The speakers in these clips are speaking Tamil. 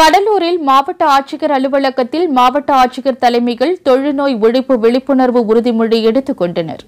கடலூரில் மாவட்ட ஆட்சியர் அலுவலகத்தில் மாவட்ட ஆட்சியர் தலைமையில் தொழுநோய் ஒழிப்பு விழிப்புணர்வு உறுதிமொழி எடுத்துக் கொண்டனா்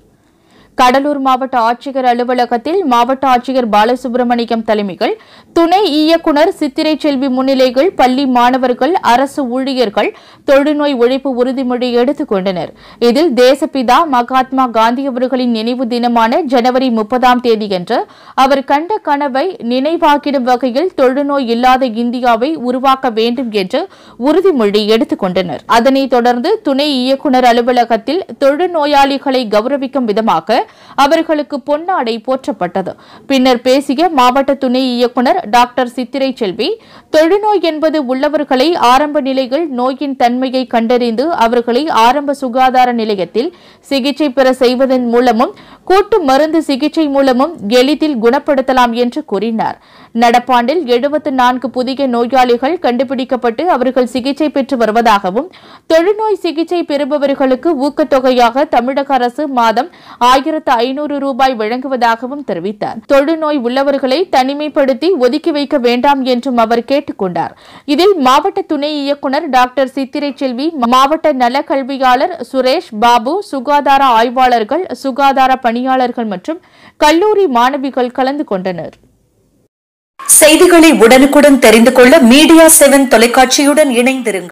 கடலூர் மாவட்ட ஆட்சியர் அலுவலகத்தில் மாவட்ட ஆட்சியர் பாலசுப்ரமணியம் தலைமைகள் துணை இயக்குநர் சித்திரை செல்வி முன்னிலைகள் பள்ளி மாணவர்கள் அரசு ஊழியர்கள் தொழுநோய் ஒழிப்பு உறுதிமொழி எடுத்துக் கொண்டனர் இதில் தேசப்பிதா மகாத்மா காந்தி அவர்களின் நினைவு தினமான ஜனவரி முப்பதாம் தேதியன்று அவர் கண்ட கனவை நினைவாக்கிடும் வகையில் தொழுநோய் இல்லாத இந்தியாவை உருவாக்க வேண்டும் என்று உறுதிமொழி எடுத்துக் கொண்டனர் அதனைத் தொடர்ந்து துணை இயக்குநர் அலுவலகத்தில் தொழுநோயாளிகளை கௌரவிக்கும் விதமாக அவர்களுக்கு பொன்னாடை போற்றப்பட்டது பின்னர் பேசிய மாவட்ட துணை இயக்குநர் டாக்டர் சித்திரை செல்வி தொழுநோய் என்பது உள்ளவர்களை ஆரம்ப நிலையில் நோயின் தன்மையை கண்டறிந்து அவர்களை ஆரம்ப சுகாதார நிலையத்தில் சிகிச்சை பெற செய்வதன் மூலமும் கூட்டு மருந்து சிகிச்சை மூலமும் எளிதில் குணப்படுத்தலாம் என்று கூறினார் நடப்பாண்டில் எழுபத்து நான்கு புதிய நோயாளிகள் கண்டுபிடிக்கப்பட்டு அவர்கள் சிகிச்சை பெற்று வருவதாகவும் தொழுநோய் சிகிச்சை பெறுபவர்களுக்கு ஊக்கத்தொகையாக தமிழக அரசு மாதம் ஆயிரம் ஆயிரத்து ஐநூறு ரூபாய் வழங்குவதாகவும் தெரிவித்தார் தொழுநோய் உள்ளவர்களை தனிமைப்படுத்தி ஒதுக்கி வைக்க வேண்டாம் என்றும் அவர் கேட்டுக் கொண்டார் இதில் மாவட்ட துணை இயக்குநர் டாக்டர் சித்திரை செல்வி மாவட்ட நலக்கல்வியாளர் சுரேஷ் பாபு சுகாதார ஆய்வாளர்கள் சுகாதார பணியாளர்கள் மற்றும் கல்லூரி மாணவிகள் கலந்து கொண்டனர் செய்திகளை உடனுக்குடன் தெரிந்து கொள்ள மீடியா செவன் தொலைக்காட்சியுடன் இணைந்திருங்கள்